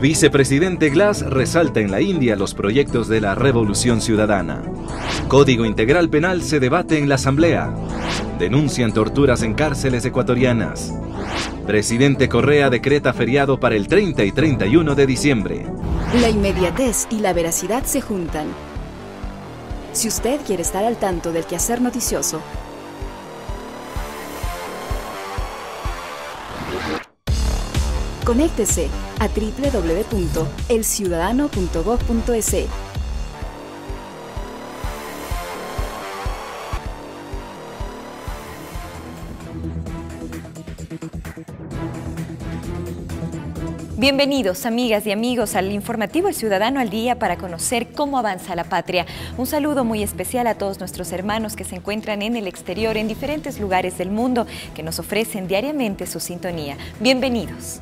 Vicepresidente Glass resalta en la India los proyectos de la Revolución Ciudadana. Código Integral Penal se debate en la Asamblea. Denuncian torturas en cárceles ecuatorianas. Presidente Correa decreta feriado para el 30 y 31 de diciembre. La inmediatez y la veracidad se juntan. Si usted quiere estar al tanto del quehacer noticioso, Conéctese a www.elciudadano.gov.es. Bienvenidos, amigas y amigos, al informativo El Ciudadano al Día para conocer cómo avanza la patria. Un saludo muy especial a todos nuestros hermanos que se encuentran en el exterior, en diferentes lugares del mundo, que nos ofrecen diariamente su sintonía. Bienvenidos.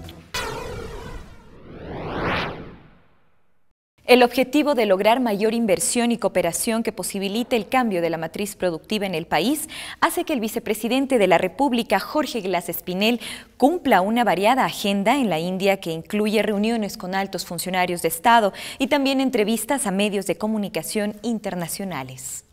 El objetivo de lograr mayor inversión y cooperación que posibilite el cambio de la matriz productiva en el país hace que el vicepresidente de la República, Jorge Glass Espinel, cumpla una variada agenda en la India que incluye reuniones con altos funcionarios de Estado y también entrevistas a medios de comunicación internacionales.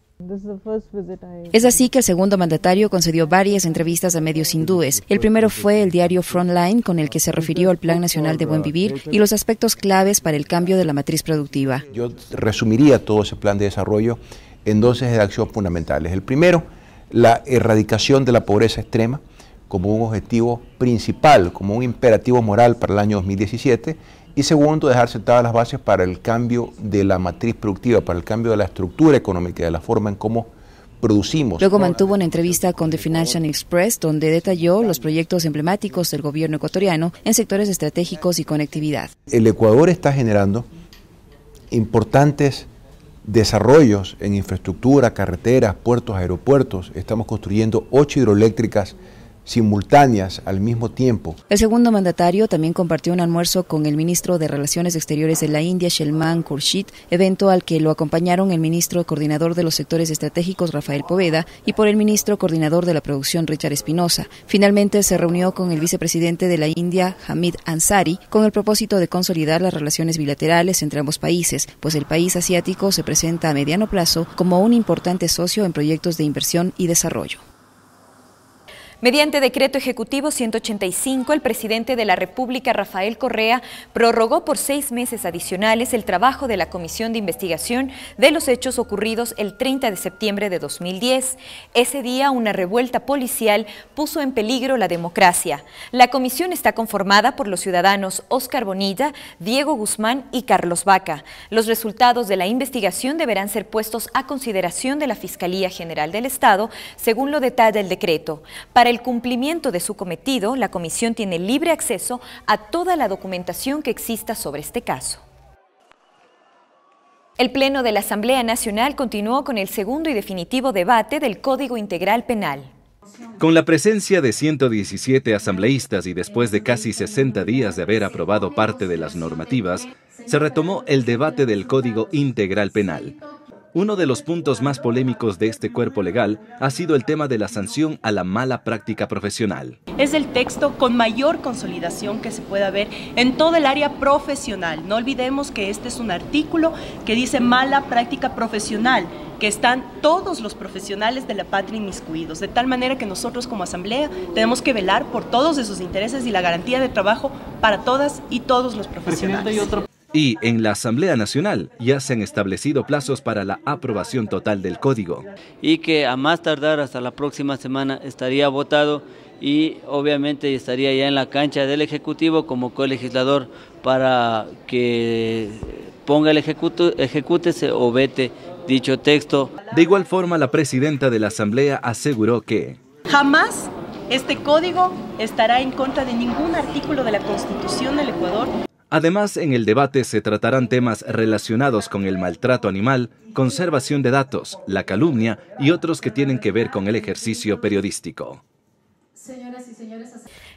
Es así que el segundo mandatario concedió varias entrevistas a medios hindúes. El primero fue el diario Frontline, con el que se refirió al Plan Nacional de Buen Vivir y los aspectos claves para el cambio de la matriz productiva. Yo resumiría todo ese plan de desarrollo en dos acciones fundamentales. El primero, la erradicación de la pobreza extrema como un objetivo principal, como un imperativo moral para el año 2017 y segundo, dejar sentadas las bases para el cambio de la matriz productiva, para el cambio de la estructura económica, de la forma en cómo producimos. Luego mantuvo una entrevista con The Financial Express donde detalló los proyectos emblemáticos del gobierno ecuatoriano en sectores estratégicos y conectividad. El Ecuador está generando importantes desarrollos en infraestructura, carreteras, puertos, aeropuertos. Estamos construyendo ocho hidroeléctricas simultáneas al mismo tiempo. El segundo mandatario también compartió un almuerzo con el ministro de Relaciones Exteriores de la India, Shelman Khurshid, evento al que lo acompañaron el ministro coordinador de los sectores estratégicos, Rafael Poveda, y por el ministro coordinador de la producción, Richard Espinosa. Finalmente se reunió con el vicepresidente de la India, Hamid Ansari, con el propósito de consolidar las relaciones bilaterales entre ambos países, pues el país asiático se presenta a mediano plazo como un importante socio en proyectos de inversión y desarrollo. Mediante decreto ejecutivo 185, el presidente de la República, Rafael Correa, prorrogó por seis meses adicionales el trabajo de la Comisión de Investigación de los Hechos ocurridos el 30 de septiembre de 2010. Ese día, una revuelta policial puso en peligro la democracia. La comisión está conformada por los ciudadanos Oscar Bonilla, Diego Guzmán y Carlos Vaca. Los resultados de la investigación deberán ser puestos a consideración de la Fiscalía General del Estado, según lo detalla el decreto. Para el cumplimiento de su cometido, la Comisión tiene libre acceso a toda la documentación que exista sobre este caso. El Pleno de la Asamblea Nacional continuó con el segundo y definitivo debate del Código Integral Penal. Con la presencia de 117 asambleístas y después de casi 60 días de haber aprobado parte de las normativas, se retomó el debate del Código Integral Penal. Uno de los puntos más polémicos de este cuerpo legal ha sido el tema de la sanción a la mala práctica profesional. Es el texto con mayor consolidación que se pueda ver en todo el área profesional. No olvidemos que este es un artículo que dice mala práctica profesional que están todos los profesionales de la patria inmiscuidos, de tal manera que nosotros como asamblea tenemos que velar por todos esos intereses y la garantía de trabajo para todas y todos los profesionales. Y en la Asamblea Nacional ya se han establecido plazos para la aprobación total del código. Y que a más tardar hasta la próxima semana estaría votado y obviamente estaría ya en la cancha del Ejecutivo como colegislador para que ponga el ejecuto, ejecútese o vete dicho texto. De igual forma, la presidenta de la Asamblea aseguró que... Jamás este código estará en contra de ningún artículo de la Constitución del Ecuador. Además, en el debate se tratarán temas relacionados con el maltrato animal, conservación de datos, la calumnia y otros que tienen que ver con el ejercicio periodístico.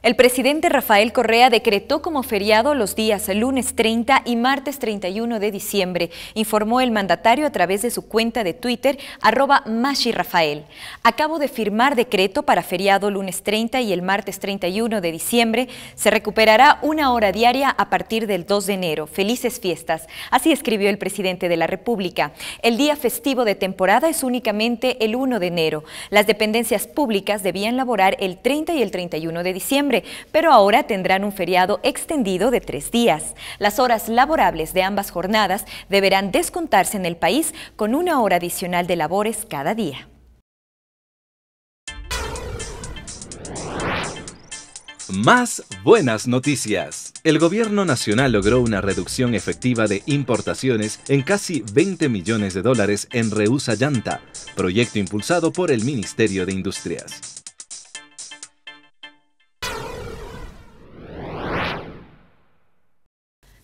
El presidente Rafael Correa decretó como feriado los días lunes 30 y martes 31 de diciembre, informó el mandatario a través de su cuenta de Twitter, arroba Rafael. Acabo de firmar decreto para feriado lunes 30 y el martes 31 de diciembre. Se recuperará una hora diaria a partir del 2 de enero. Felices fiestas. Así escribió el presidente de la República. El día festivo de temporada es únicamente el 1 de enero. Las dependencias públicas debían laborar el 30 y el 31 de diciembre pero ahora tendrán un feriado extendido de tres días. Las horas laborables de ambas jornadas deberán descontarse en el país con una hora adicional de labores cada día. Más buenas noticias. El gobierno nacional logró una reducción efectiva de importaciones en casi 20 millones de dólares en Reusa Llanta, proyecto impulsado por el Ministerio de Industrias.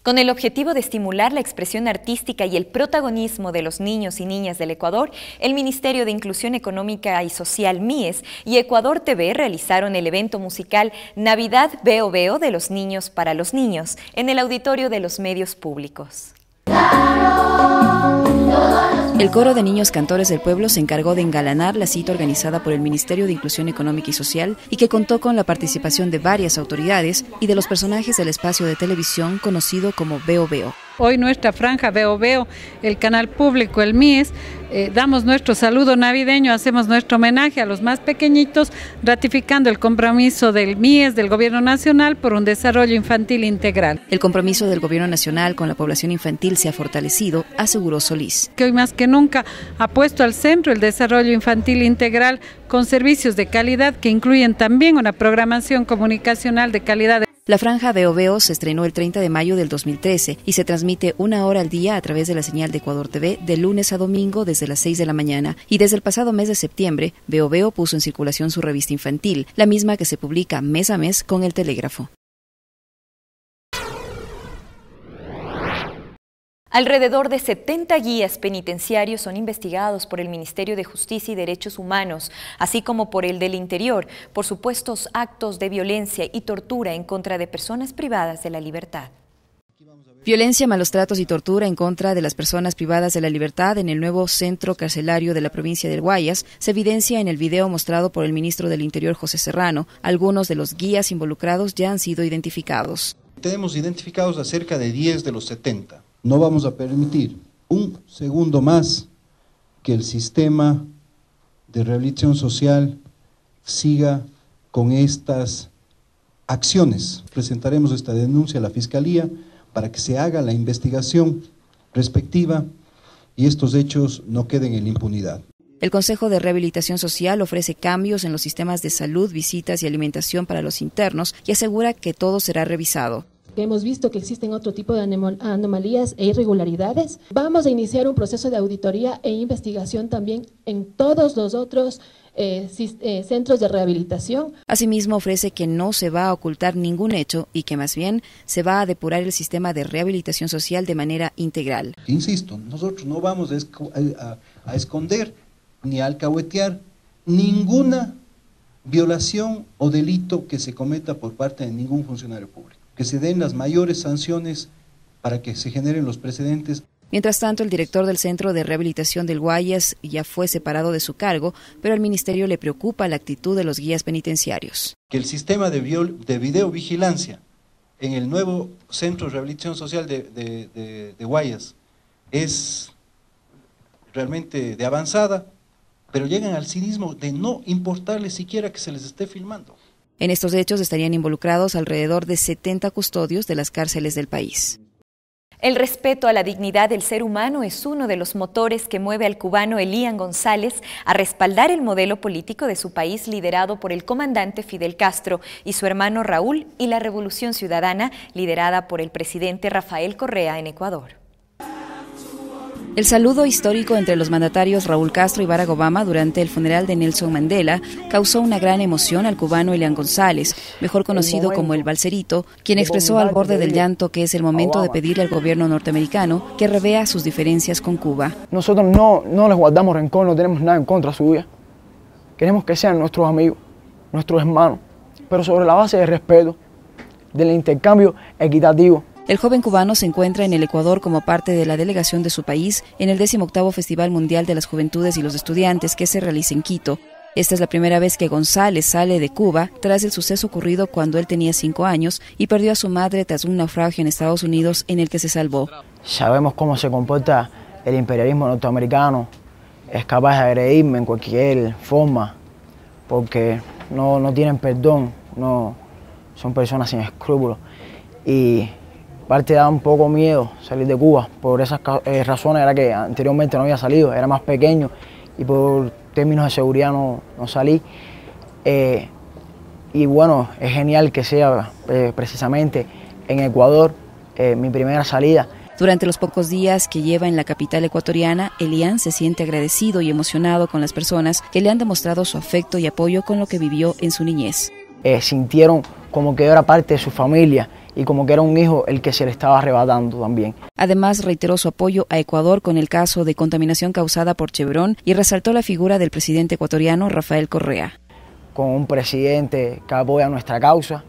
Con el objetivo de estimular la expresión artística y el protagonismo de los niños y niñas del Ecuador, el Ministerio de Inclusión Económica y Social MIES y Ecuador TV realizaron el evento musical Navidad Veo Veo de los Niños para los Niños en el auditorio de los medios públicos. El coro de niños cantores del pueblo se encargó de engalanar la cita organizada por el Ministerio de Inclusión Económica y Social y que contó con la participación de varias autoridades y de los personajes del espacio de televisión conocido como Veo Veo. Hoy nuestra franja Veo Veo, el canal público, el MIES, eh, damos nuestro saludo navideño, hacemos nuestro homenaje a los más pequeñitos, ratificando el compromiso del MIES, del Gobierno Nacional, por un desarrollo infantil integral. El compromiso del Gobierno Nacional con la población infantil se ha fortalecido, aseguró Solís. Que hoy más que nunca ha puesto al centro el desarrollo infantil integral con servicios de calidad que incluyen también una programación comunicacional de calidad. La franja Veo Veo se estrenó el 30 de mayo del 2013 y se transmite una hora al día a través de la señal de Ecuador TV de lunes a domingo desde las 6 de la mañana y desde el pasado mes de septiembre Veo puso en circulación su revista infantil, la misma que se publica mes a mes con el Telégrafo. Alrededor de 70 guías penitenciarios son investigados por el Ministerio de Justicia y Derechos Humanos, así como por el del Interior, por supuestos actos de violencia y tortura en contra de personas privadas de la libertad. Violencia, malos tratos y tortura en contra de las personas privadas de la libertad en el nuevo centro carcelario de la provincia del Guayas se evidencia en el video mostrado por el ministro del Interior José Serrano. Algunos de los guías involucrados ya han sido identificados. Tenemos identificados a cerca de 10 de los 70. No vamos a permitir un segundo más que el sistema de rehabilitación social siga con estas acciones. Presentaremos esta denuncia a la Fiscalía para que se haga la investigación respectiva y estos hechos no queden en impunidad. El Consejo de Rehabilitación Social ofrece cambios en los sistemas de salud, visitas y alimentación para los internos y asegura que todo será revisado que hemos visto que existen otro tipo de anomalías e irregularidades, vamos a iniciar un proceso de auditoría e investigación también en todos los otros eh, eh, centros de rehabilitación. Asimismo, ofrece que no se va a ocultar ningún hecho y que más bien se va a depurar el sistema de rehabilitación social de manera integral. Insisto, nosotros no vamos a esconder ni a alcahuetear ninguna violación o delito que se cometa por parte de ningún funcionario público que se den las mayores sanciones para que se generen los precedentes. Mientras tanto, el director del Centro de Rehabilitación del Guayas ya fue separado de su cargo, pero al ministerio le preocupa la actitud de los guías penitenciarios. Que el sistema de, de videovigilancia en el nuevo Centro de Rehabilitación Social de, Guayas es realmente de avanzada, pero llegan al cinismo de no importarle siquiera que se les esté filmando. En estos hechos estarían involucrados alrededor de 70 custodios de las cárceles del país. El respeto a la dignidad del ser humano es uno de los motores que mueve al cubano Elian González a respaldar el modelo político de su país liderado por el comandante Fidel Castro y su hermano Raúl y la Revolución Ciudadana liderada por el presidente Rafael Correa en Ecuador. El saludo histórico entre los mandatarios Raúl Castro y Barack Obama durante el funeral de Nelson Mandela causó una gran emoción al cubano Elian González, mejor conocido como el Balcerito, quien expresó al borde del llanto que es el momento de pedirle al gobierno norteamericano que revea sus diferencias con Cuba. Nosotros no, no les guardamos rencor, no tenemos nada en contra suya. Queremos que sean nuestros amigos, nuestros hermanos, pero sobre la base de respeto, del intercambio equitativo el joven cubano se encuentra en el Ecuador como parte de la delegación de su país en el 18 Festival Mundial de las Juventudes y los Estudiantes que se realiza en Quito. Esta es la primera vez que González sale de Cuba tras el suceso ocurrido cuando él tenía cinco años y perdió a su madre tras un naufragio en Estados Unidos en el que se salvó. Sabemos cómo se comporta el imperialismo norteamericano. Es capaz de agredirme en cualquier forma porque no, no tienen perdón, no, son personas sin escrúpulos. Y parte daba un poco miedo salir de Cuba, por esas eh, razones era que anteriormente no había salido, era más pequeño y por términos de seguridad no, no salí. Eh, y bueno, es genial que sea eh, precisamente en Ecuador mi primera salida. Durante los pocos días que lleva en la capital ecuatoriana, Elian se siente agradecido y emocionado con las personas que le han demostrado su afecto y apoyo con lo que vivió en su niñez. sintieron como que era parte de su familia y como que era un hijo el que se le estaba arrebatando también. Además, reiteró su apoyo a Ecuador con el caso de contaminación causada por Chevron y resaltó la figura del presidente ecuatoriano Rafael Correa. Con un presidente que apoya nuestra causa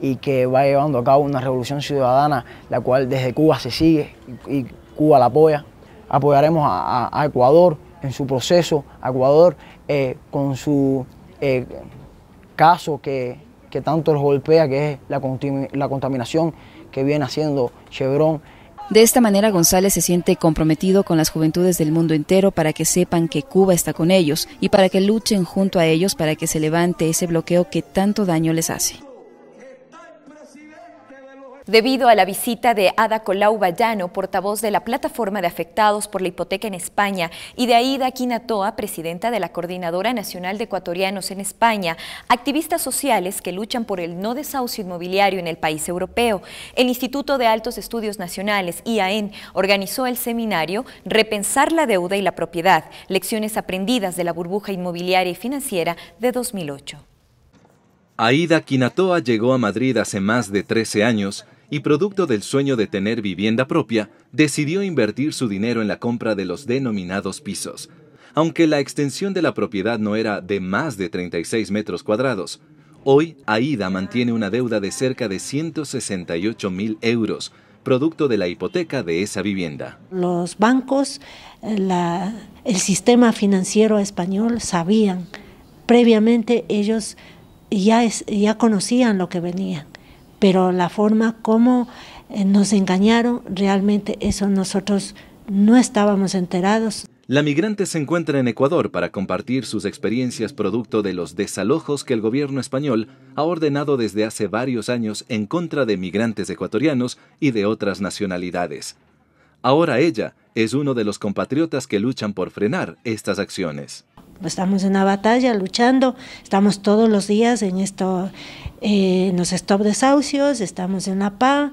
y que va llevando a cabo una revolución ciudadana, la cual desde Cuba se sigue y Cuba la apoya. Apoyaremos a, Ecuador en su proceso, a Ecuador eh, con su eh, caso que que tanto los golpea, que es la, la contaminación que viene haciendo Chevron. De esta manera, González se siente comprometido con las juventudes del mundo entero para que sepan que Cuba está con ellos y para que luchen junto a ellos para que se levante ese bloqueo que tanto daño les hace debido a la visita de Ada Colau Bayano, portavoz de la Plataforma de Afectados por la Hipoteca en España, y de Aida Quinatoa, presidenta de la Coordinadora Nacional de Ecuatorianos en España, activistas sociales que luchan por el no desahucio inmobiliario en el país europeo. El Instituto de Altos Estudios Nacionales, IAEN, organizó el seminario Repensar la deuda y la propiedad, lecciones aprendidas de la burbuja inmobiliaria y financiera de 2008. Aida Quinatoa llegó a Madrid hace más de 13 años y producto del sueño de tener vivienda propia, decidió invertir su dinero en la compra de los denominados pisos. Aunque la extensión de la propiedad no era de más de 36 metros cuadrados, hoy Aida mantiene una deuda de cerca de 168 mil euros, producto de la hipoteca de esa vivienda. Los bancos, el sistema financiero español sabían, previamente ellos ya, ya conocían lo que venía pero la forma como eh, nos engañaron, realmente eso nosotros no estábamos enterados. La migrante se encuentra en Ecuador para compartir sus experiencias producto de los desalojos que el gobierno español ha ordenado desde hace varios años en contra de migrantes ecuatorianos y de otras nacionalidades. Ahora ella es uno de los compatriotas que luchan por frenar estas acciones. Pues estamos en una batalla luchando, estamos todos los días en esto, eh, los stop desahucios, estamos en la PA,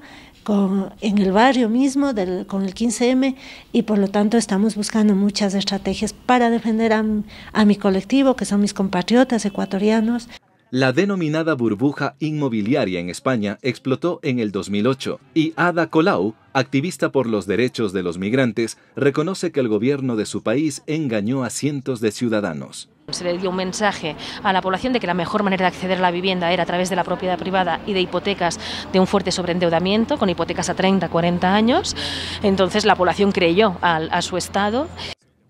en el barrio mismo, con el 15M, y por lo tanto estamos buscando muchas estrategias para defender a mi colectivo, que son mis compatriotas ecuatorianos. La denominada burbuja inmobiliaria en España explotó en el 2008 y Ada Colau, activista por los derechos de los migrantes, reconoce que el gobierno de su país engañó a cientos de ciudadanos. Se le dio un mensaje a la población de que la mejor manera de acceder a la vivienda era a través de la propiedad privada y de hipotecas de un fuerte sobreendeudamiento, con hipotecas a 30, 40 años. Entonces la población creyó a, su Estado.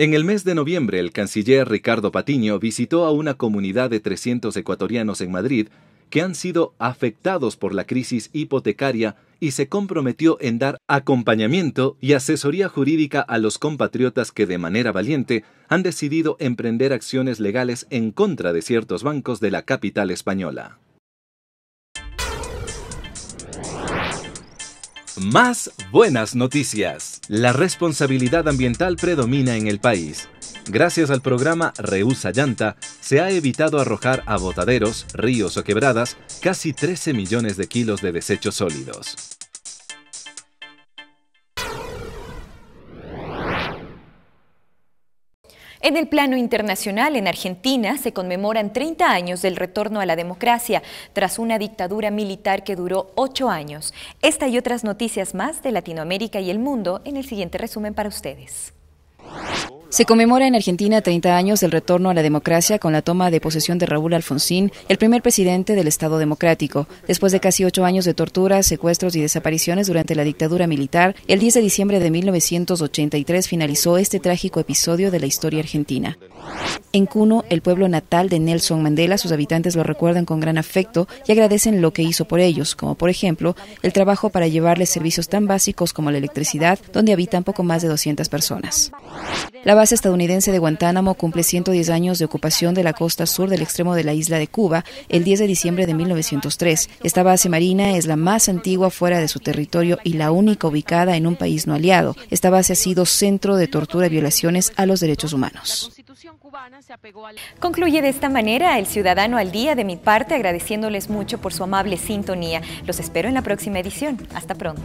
En el mes de noviembre, el canciller Ricardo Patiño visitó a una comunidad de 300 ecuatorianos en Madrid que han sido afectados por la crisis hipotecaria y se comprometió en dar acompañamiento y asesoría jurídica a los compatriotas que de manera valiente han decidido emprender acciones legales en contra de ciertos bancos de la capital española. Más buenas noticias. La responsabilidad ambiental predomina en el país. Gracias al programa Reusa Llanta, se ha evitado arrojar a botaderos, ríos o quebradas casi 13 millones de kilos de desechos sólidos. En el plano internacional, en Argentina se conmemoran 30 años del retorno a la democracia tras una dictadura militar que duró 8 años. Esta y otras noticias más de Latinoamérica y el mundo en el siguiente resumen para ustedes. Se conmemora en Argentina 30 años del retorno a la democracia con la toma de posesión de Raúl Alfonsín, el primer presidente del Estado democrático. Después de casi ocho años de torturas, secuestros y desapariciones durante la dictadura militar, el 10 de diciembre de 1983 finalizó este trágico episodio de la historia argentina. En Cuno, el pueblo natal de Nelson Mandela, sus habitantes lo recuerdan con gran afecto y agradecen lo que hizo por ellos, como por ejemplo el trabajo para llevarles servicios tan básicos como la electricidad, donde habitan poco más de 200 personas base estadounidense de Guantánamo cumple 110 años de ocupación de la costa sur del extremo de la isla de Cuba el 10 de diciembre de 1903. Esta base marina es la más antigua fuera de su territorio y la única ubicada en un país no aliado. Esta base ha sido centro de tortura y violaciones a los derechos humanos. Concluye de esta manera el Ciudadano al Día de mi parte, agradeciéndoles mucho por su amable sintonía. Los espero en la próxima edición. Hasta pronto.